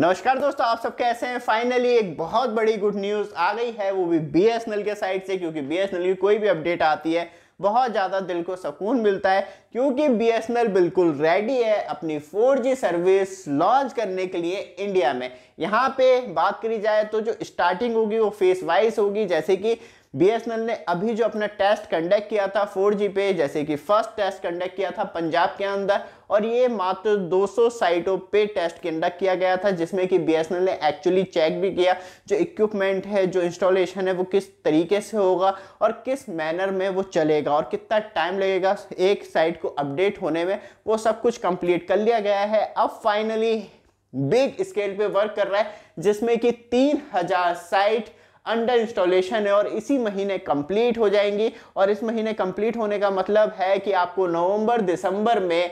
नमस्कार दोस्तों आप सब कैसे हैं फाइनली एक बहुत बड़ी गुड न्यूज़ आ गई है वो भी बी के साइड से क्योंकि बी की कोई भी अपडेट आती है बहुत ज़्यादा दिल को सुकून मिलता है क्योंकि बी बिल्कुल रेडी है अपनी 4G सर्विस लॉन्च करने के लिए इंडिया में यहाँ पे बात करी जाए तो जो स्टार्टिंग होगी वो फेस वाइज होगी जैसे कि बीएसएनएल ने अभी जो अपना टेस्ट कंडक्ट किया था 4G पे जैसे कि फर्स्ट टेस्ट कंडक्ट किया था पंजाब के अंदर और ये मात्र 200 साइटों पे टेस्ट कंडक्ट किया गया था जिसमें कि बीएसएनएल ने एक्चुअली चेक भी किया जो इक्विपमेंट है जो इंस्टॉलेशन है वो किस तरीके से होगा और किस मैनर में वो चलेगा और कितना टाइम लगेगा एक साइट को अपडेट होने में वो सब कुछ कंप्लीट कर लिया गया है अब फाइनली बिग स्केल पे वर्क कर रहा है जिसमें कि हजार साइट अंडर इंस्टॉलेशन है और इसी महीने कंप्लीट हो जाएंगी और इस महीने कंप्लीट होने का मतलब है कि आपको नवंबर दिसंबर में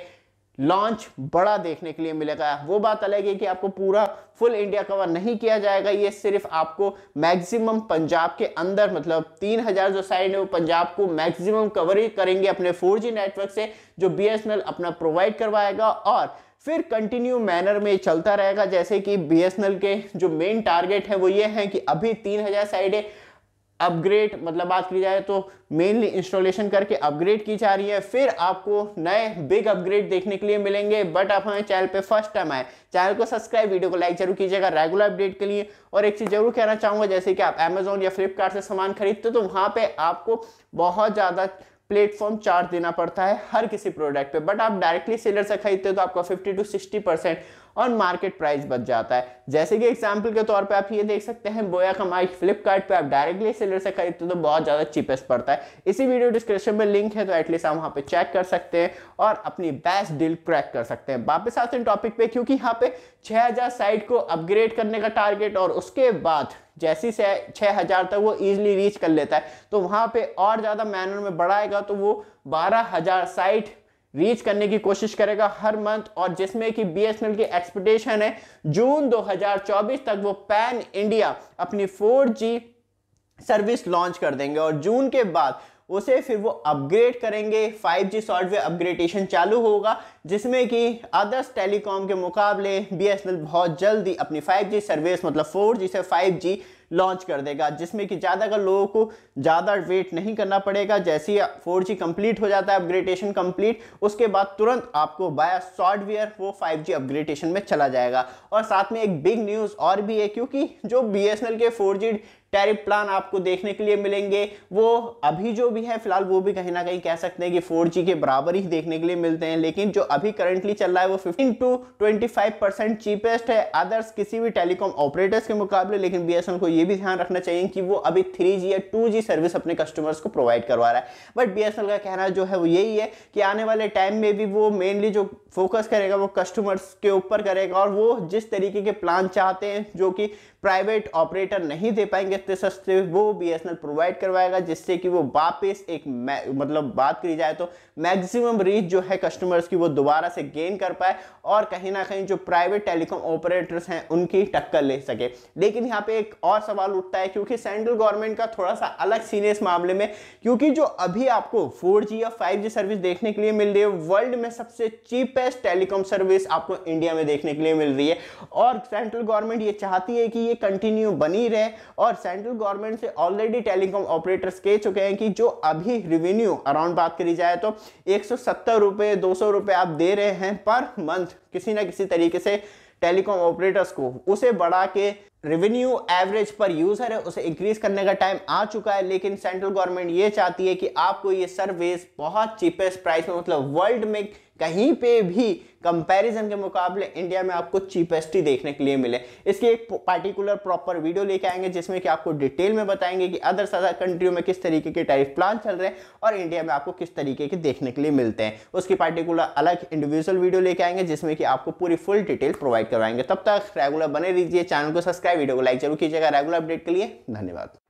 लॉन्च बड़ा देखने के लिए मिलेगा वो बात अलग है कि आपको पूरा फुल इंडिया कवर नहीं किया जाएगा ये सिर्फ आपको मैक्सिमम पंजाब के अंदर मतलब 3000 जो साइड है वो पंजाब को मैक्सिमम कवर ही करेंगे अपने 4G नेटवर्क से जो बी अपना प्रोवाइड करवाएगा और फिर कंटिन्यू मैनर में चलता रहेगा जैसे कि बी के जो मेन टारगेट है वो ये है कि अभी तीन साइड है अपग्रेड मतलब बात की जाए तो मेनली इंस्टॉलेशन करके अपग्रेड की जा रही है फिर आपको नए बिग अपग्रेड देखने के लिए मिलेंगे बट आप हमारे चैनल पे फर्स्ट टाइम आए चैनल को सब्सक्राइब वीडियो को लाइक जरूर कीजिएगा रेगुलर अपडेट के लिए और एक चीज़ जरूर कहना चाहूँगा जैसे कि आप अमेजोन या फ्लिपकार्ट से सामान खरीदते तो वहाँ पर आपको बहुत ज़्यादा प्लेटफॉर्म चार्ज देना पड़ता है हर किसी प्रोडक्ट पे बट आप डायरेक्टली सेलर से खरीदते हो तो आपका 50 टू 60 परसेंट और मार्केट प्राइस बच जाता है जैसे कि एग्जाम्पल के तौर पर आप ये देख सकते हैं बोया का माइक फ्लिपकार्ट आप डायरेक्टली सेलर से खरीदते तो बहुत ज़्यादा चीपेस्ट पड़ता है इसी वीडियो डिस्क्रिप्शन में लिंक है तो एटलीस्ट आप वहाँ पर चेक कर सकते हैं और अपनी बेस्ट डील क्रैक कर सकते हैं वापस आते हैं टॉपिक पे क्योंकि यहाँ पे हज़ार साइट को अपग्रेड करने का टारगेट और उसके बाद जैसी से हज़ार तक वो इजीली रीच कर लेता है तो वहाँ पे और ज़्यादा मैनर में बढ़ाएगा तो वो बारह हज़ार साइट रीच करने की कोशिश करेगा हर मंथ और जिसमें कि बीएसएनएल की एक्सपेक्टेशन है जून 2024 तक वो पैन इंडिया अपनी 4G सर्विस लॉन्च कर देंगे और जून के बाद उसे फिर वो अपग्रेड करेंगे 5G सॉफ्टवेयर अपग्रेडेशन चालू होगा जिसमें कि अदर्स टेलीकॉम के मुकाबले बी बहुत जल्दी अपनी 5G सर्विस मतलब 4G से 5G लॉन्च कर देगा जिसमें कि ज़्यादा अगर लोगों को ज़्यादा वेट नहीं करना पड़ेगा जैसे ही फोर कंप्लीट हो जाता है अपग्रेडेशन कंप्लीट उसके बाद तुरंत आपको बाया सॉफ्टवेयर वो 5G अपग्रेडेशन में चला जाएगा और साथ में एक बिग न्यूज़ और भी है क्योंकि जो बी के फोर टैरिफ प्लान आपको देखने के लिए मिलेंगे वो अभी जो भी है फिलहाल वो भी कहीं ना कहीं कह सकते हैं कि फोर के बराबर ही देखने के लिए मिलते हैं लेकिन जो अभी करंटली चल रहा है वो फिफ्टीन टू ट्वेंटी चीपेस्ट है अदर्स किसी भी टेलीकॉम ऑपरेटर्स के मुकाबले लेकिन बी को ये भी ध्यान रखना चाहिए कि वो अभी थ्री या टू सर्विस अपने कस्टमर्स को प्रोवाइड करवा रहा है बट बी का कहना जो है वो यही है कि आने वाले टाइम में भी वो मेनली जो फोकस करेगा वो कस्टमर्स के ऊपर करेगा और वो जिस तरीके के प्लान चाहते हैं जो कि प्राइवेट ऑपरेटर नहीं दे पाएंगे इतने सस्ते वो बीएसएनएल प्रोवाइड करवाएगा जिससे कि वो वापस एक मतलब बात करी जाए तो मैक्सिमम रीच जो है कस्टमर्स की वो दोबारा से गेन कर पाए और कहीं ना कहीं जो प्राइवेट टेलीकॉम ऑपरेटर्स हैं उनकी टक्कर ले सके लेकिन यहाँ पे एक और सवाल उठता है क्योंकि सेंट्रल गवर्नमेंट का थोड़ा सा अलग सीन है इस मामले में क्योंकि जो अभी आपको फोर या फाइव सर्विस देखने के लिए मिल रही है वर्ल्ड में सबसे चीपेस्ट टेलीकॉम सर्विस आपको इंडिया में देखने के लिए मिल रही है और सेंट्रल गवर्नमेंट ये चाहती है कि ये कंटिन्यू बनी रहे और सेंट्रल गवर्नमेंट से ऑलरेडी टेलीकॉम ऑपरेटर्स कह चुके हैं कि जो अभी रिवेन्यू अराउंड बात करी जाए तो एक सौ सत्तर दो सौ आप दे रहे हैं पर मंथ किसी ना किसी तरीके से टेलीकॉम ऑपरेटर्स को उसे बढ़ा के रेवेन्यू एवरेज पर यूजर है उसे इंक्रीज करने का टाइम आ चुका है लेकिन सेंट्रल गवर्नमेंट ये चाहती है कि आपको ये सर्विस बहुत चीपेस्ट प्राइस में मतलब वर्ल्ड में कहीं पे भी कंपैरिजन के मुकाबले इंडिया में आपको चीपेस्ट ही देखने के लिए मिले इसकी एक पार्टिकुलर प्रॉपर वीडियो लेके आएंगे जिसमें कि आपको डिटेल में बताएंगे कि अदर अदर कंट्रियों में किस तरीके के टैरिफ प्लान चल रहे हैं और इंडिया में आपको किस तरीके के देखने के लिए मिलते हैं उसकी पार्टिकुलर अलग इंडिविजुअल वीडियो लेके आएंगे जिसमें कि आपको पूरी फुल डिटेल प्रोवाइड करवाएंगे तब तक रेगुलर बने रहिए चैनल को सब्सक्राइब वीडियो को लाइक जरूर कीजिएगा रेगुलर अपडेट के लिए धन्यवाद